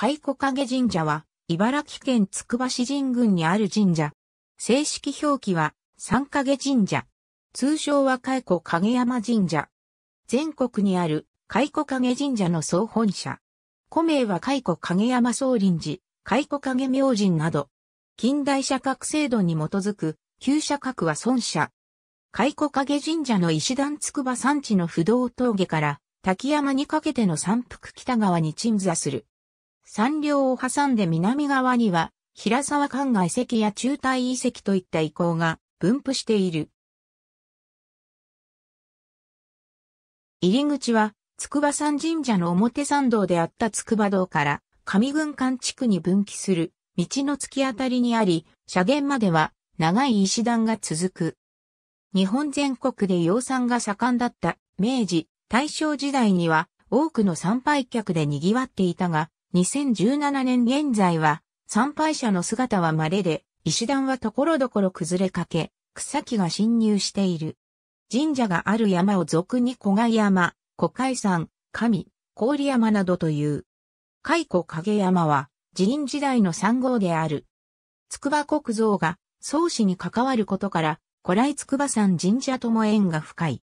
甲斐影神社は、茨城県つくば市神宮にある神社。正式表記は、三影神社。通称は甲斐影山神社。全国にある甲斐影神社の総本社。古名は甲斐影山総林寺、甲斐影明神など。近代社格制度に基づく、旧社格は孫社。甲斐影神社の石段筑波山地の不動峠から、滝山にかけての山腹北側に鎮座する。山稜を挟んで南側には、平沢灌外遺跡や中体遺跡といった遺構が分布している。入り口は、筑波山神社の表参道であった筑波道から、上軍艦地区に分岐する道の突き当たりにあり、車原までは長い石段が続く。日本全国で養蚕が盛んだった明治、大正時代には多くの参拝客で賑わっていたが、2017年現在は、参拝者の姿は稀で、石段はところどころ崩れかけ、草木が侵入している。神社がある山を俗に古貝山、古海山、神、郡山などという。海古影山は、寺院時代の山号である。筑波国造が、宗師に関わることから、古来筑波山神社とも縁が深い。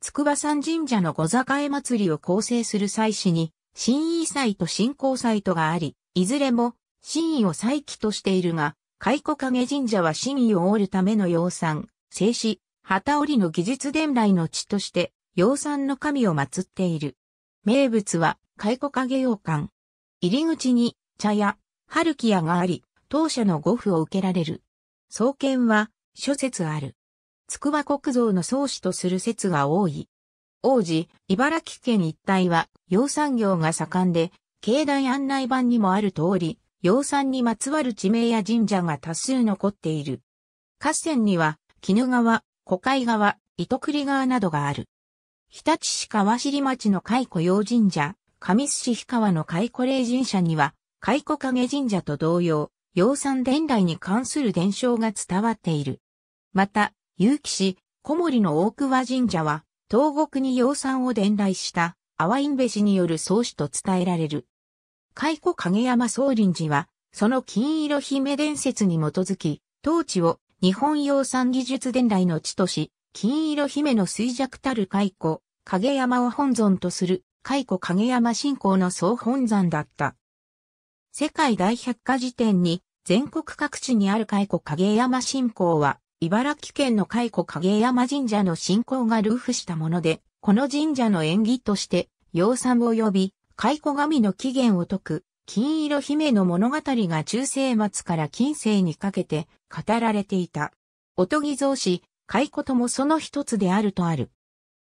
筑波山神社の御坂絵祭りを構成する祭祀に、新位祭と新興祭とがあり、いずれも、新意を祭期としているが、蚕影神社は新意を織るための養蚕、静止、旗織りの技術伝来の地として、養蚕の神を祀っている。名物は、蚕影洋館。入り口に、茶屋、春木屋があり、当社の五符を受けられる。創建は、諸説ある。筑波国造の創始とする説が多い。王子、茨城県一帯は、養蚕業が盛んで、境内案内板にもある通り、養蚕にまつわる地名や神社が多数残っている。河川には、鬼怒川、古海川、糸栗川などがある。日立市川尻町の海古用神社、上市氷川の古霊神社には、古影神社と同様、養蚕伝来に関する伝承が伝わっている。また、結城市、小森の大桑神社は、東国に養蚕を伝来した阿波んべ氏による創始と伝えられる。蚕古影山宗林寺は、その金色姫伝説に基づき、当地を日本養蚕技術伝来の地とし、金色姫の衰弱たる蚕古影山を本尊とする蚕古影山信仰の総本山だった。世界大百科事典に全国各地にある蚕古影山信仰は茨城県の古影山神社の信仰がルーフしたもので、この神社の縁起として、養蚕を呼び、古神の起源を解く、金色姫の物語が中世末から近世にかけて語られていた。おとぎ造詞、古ともその一つであるとある。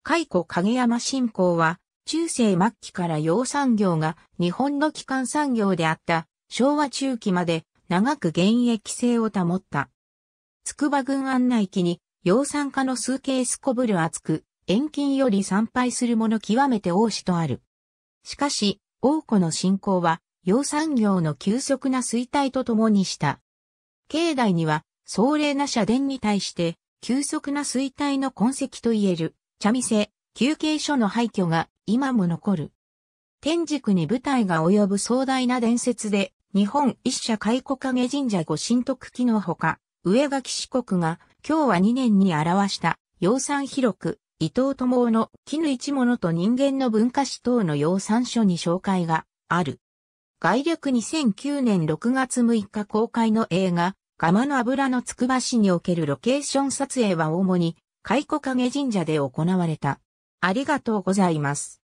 古影山信仰は、中世末期から養蚕業が日本の基幹産業であった昭和中期まで長く現役性を保った。筑波郡案内機に、養蚕家の数形すこぶる厚く、遠近より参拝する者極めて王子とある。しかし、王子の信仰は、養蚕業の急速な衰退とともにした。境内には、壮麗な社殿に対して、急速な衰退の痕跡といえる、茶店、休憩所の廃墟が今も残る。天竺に舞台が及ぶ壮大な伝説で、日本一社開古影神社御神徳記のほか、上垣四国が、今日は2年に表した、養蚕広く、伊藤友夫の絹一物と人間の文化史等の養蚕書に紹介がある。概略2009年6月6日公開の映画、釜の油のつくば市におけるロケーション撮影は主に、蚕影神社で行われた。ありがとうございます。